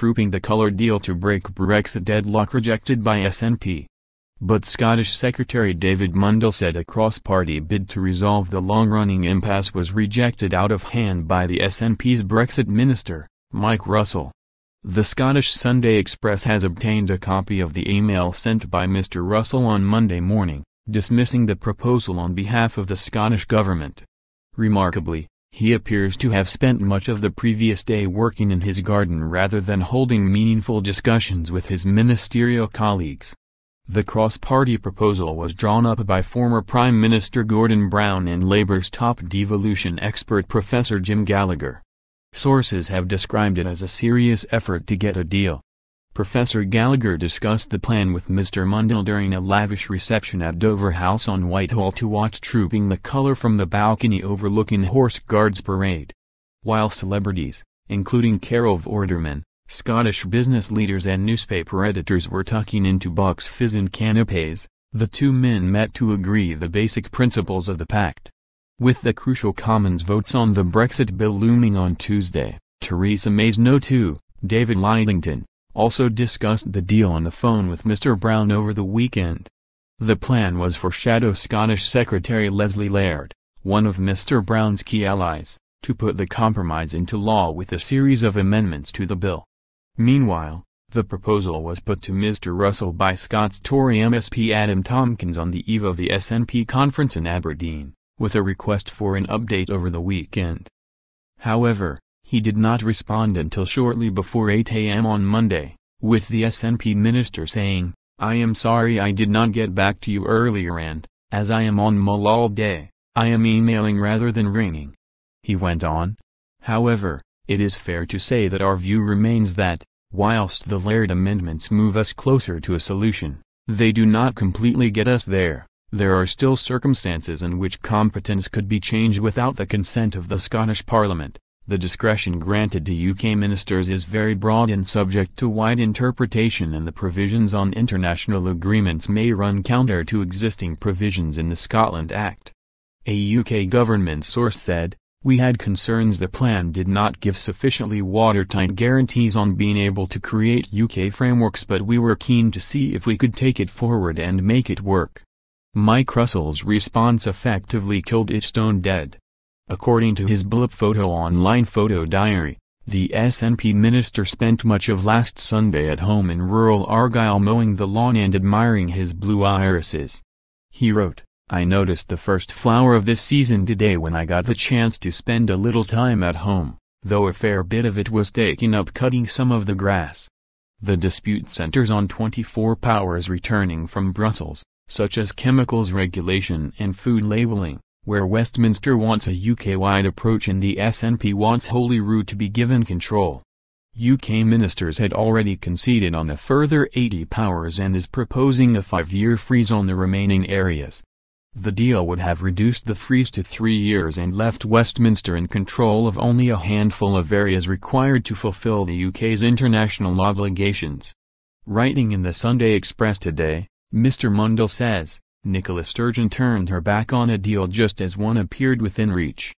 trooping the colour deal to break Brexit deadlock rejected by SNP. But Scottish Secretary David Mundell said a cross-party bid to resolve the long-running impasse was rejected out of hand by the SNP's Brexit minister, Mike Russell. The Scottish Sunday Express has obtained a copy of the email sent by Mr Russell on Monday morning, dismissing the proposal on behalf of the Scottish Government. Remarkably, he appears to have spent much of the previous day working in his garden rather than holding meaningful discussions with his ministerial colleagues. The cross-party proposal was drawn up by former Prime Minister Gordon Brown and Labour's top devolution expert Professor Jim Gallagher. Sources have described it as a serious effort to get a deal. Professor Gallagher discussed the plan with Mr. Mundell during a lavish reception at Dover House on Whitehall to watch Trooping the Color from the balcony overlooking Horse Guards Parade. While celebrities, including Carol Vorderman, Scottish business leaders and newspaper editors were tucking into Bucks Fizz and canapes, the two men met to agree the basic principles of the pact. With the crucial Commons votes on the Brexit bill looming on Tuesday, Theresa May's no to David Lidington, also discussed the deal on the phone with Mr. Brown over the weekend. The plan was for Shadow Scottish Secretary Leslie Laird, one of Mr. Brown's key allies, to put the compromise into law with a series of amendments to the bill. Meanwhile, the proposal was put to Mr. Russell by Scots Tory MSP Adam Tompkins on the eve of the SNP conference in Aberdeen, with a request for an update over the weekend. However, he did not respond until shortly before 8 a.m. on Monday, with the SNP minister saying, I am sorry I did not get back to you earlier and, as I am on mull all day, I am emailing rather than ringing. He went on. However, it is fair to say that our view remains that, whilst the Laird amendments move us closer to a solution, they do not completely get us there. There are still circumstances in which competence could be changed without the consent of the Scottish Parliament. The discretion granted to UK ministers is very broad and subject to wide interpretation and the provisions on international agreements may run counter to existing provisions in the Scotland Act. A UK government source said, we had concerns the plan did not give sufficiently watertight guarantees on being able to create UK frameworks but we were keen to see if we could take it forward and make it work. Mike Russell's response effectively killed it stone dead. According to his blip photo online photo diary, the SNP minister spent much of last Sunday at home in rural Argyll mowing the lawn and admiring his blue irises. He wrote, I noticed the first flower of this season today when I got the chance to spend a little time at home, though a fair bit of it was taken up cutting some of the grass. The dispute centers on 24 powers returning from Brussels, such as chemicals regulation and food labeling where Westminster wants a UK-wide approach and the SNP wants Holyrood to be given control. UK ministers had already conceded on a further 80 powers and is proposing a five-year freeze on the remaining areas. The deal would have reduced the freeze to three years and left Westminster in control of only a handful of areas required to fulfill the UK's international obligations. Writing in the Sunday Express today, Mr Mundell says, Nicola Sturgeon turned her back on a deal just as one appeared within reach.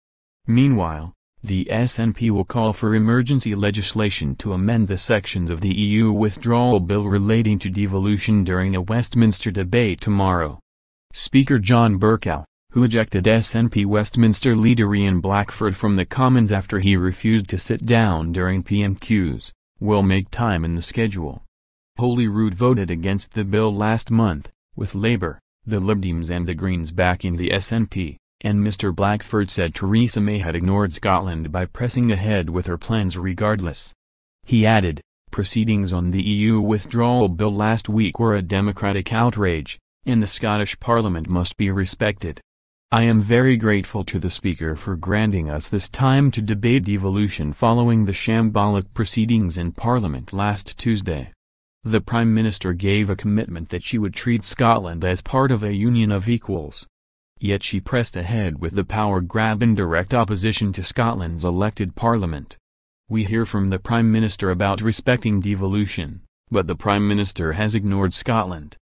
Meanwhile, the SNP will call for emergency legislation to amend the sections of the EU withdrawal bill relating to devolution during a Westminster debate tomorrow. Speaker John Burkow, who ejected SNP Westminster leader Ian Blackford from the Commons after he refused to sit down during PMQs, will make time in the schedule. Holyrood voted against the bill last month, with Labour, the Lib Dems and the Greens backing the SNP, and Mr. Blackford said Theresa May had ignored Scotland by pressing ahead with her plans regardless. He added, proceedings on the EU withdrawal bill last week were a democratic outrage, and the Scottish Parliament must be respected. I am very grateful to the Speaker for granting us this time to debate devolution following the shambolic proceedings in Parliament last Tuesday. The Prime Minister gave a commitment that she would treat Scotland as part of a union of equals. Yet she pressed ahead with the power grab in direct opposition to Scotland's elected parliament. We hear from the Prime Minister about respecting devolution, but the Prime Minister has ignored Scotland.